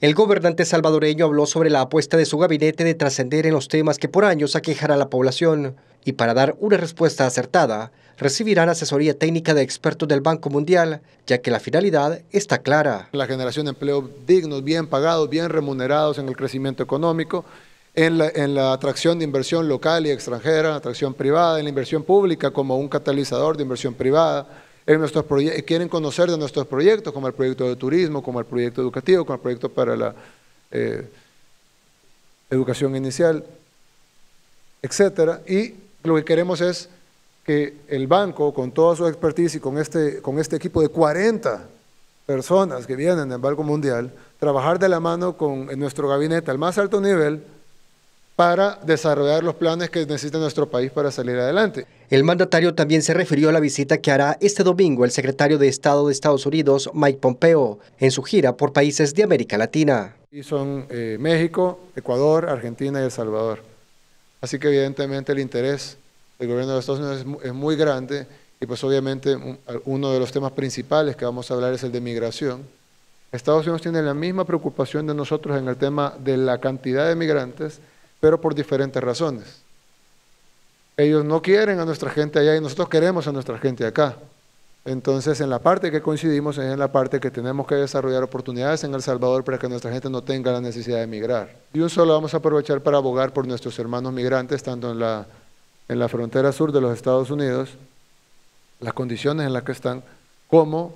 El gobernante salvadoreño habló sobre la apuesta de su gabinete de trascender en los temas que por años aquejará a la población y para dar una respuesta acertada recibirán asesoría técnica de expertos del Banco Mundial, ya que la finalidad está clara. La generación de empleo dignos, bien pagados, bien remunerados en el crecimiento económico, en la, atracción de inversión local y extranjera, atracción privada, en la inversión pública como un catalizador de inversión privada, nuestros eh, quieren conocer de nuestros proyectos, como el proyecto de turismo, como el proyecto educativo, como el proyecto para la eh, educación inicial, etcétera. Y lo que queremos es que el banco, con toda su expertise y con este, con este equipo de 40 personas que vienen del Banco Mundial, trabajar de la mano con nuestro gabinete al más alto nivel para desarrollar los planes que necesita nuestro país para salir adelante. El mandatario también se refirió a la visita que hará este domingo el secretario de Estado de Estados Unidos, Mike Pompeo, en su gira por países de América Latina. Y son eh, México, Ecuador, Argentina y El Salvador. Así que evidentemente el interés del gobierno de Estados Unidos es muy grande y pues obviamente uno de los temas principales que vamos a hablar es el de migración. Estados Unidos tiene la misma preocupación de nosotros en el tema de la cantidad de migrantes, pero por diferentes razones. Ellos no quieren a nuestra gente allá y nosotros queremos a nuestra gente acá. Entonces, en la parte que coincidimos es en la parte que tenemos que desarrollar oportunidades en El Salvador para que nuestra gente no tenga la necesidad de emigrar. Y un solo vamos a aprovechar para abogar por nuestros hermanos migrantes, tanto en la, en la frontera sur de los Estados Unidos, las condiciones en las que están, como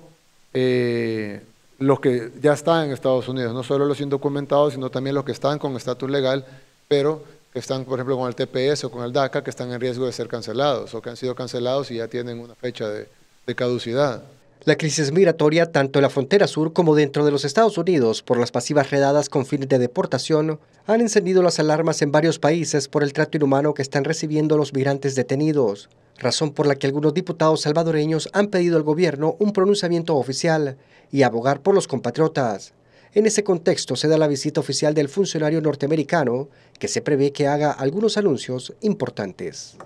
eh, los que ya están en Estados Unidos, no solo los indocumentados, sino también los que están con estatus legal pero que están, por ejemplo, con el TPS o con el DACA, que están en riesgo de ser cancelados o que han sido cancelados y ya tienen una fecha de, de caducidad. La crisis migratoria, tanto en la frontera sur como dentro de los Estados Unidos, por las pasivas redadas con fines de deportación, han encendido las alarmas en varios países por el trato inhumano que están recibiendo los migrantes detenidos, razón por la que algunos diputados salvadoreños han pedido al gobierno un pronunciamiento oficial y abogar por los compatriotas. En ese contexto se da la visita oficial del funcionario norteamericano, que se prevé que haga algunos anuncios importantes.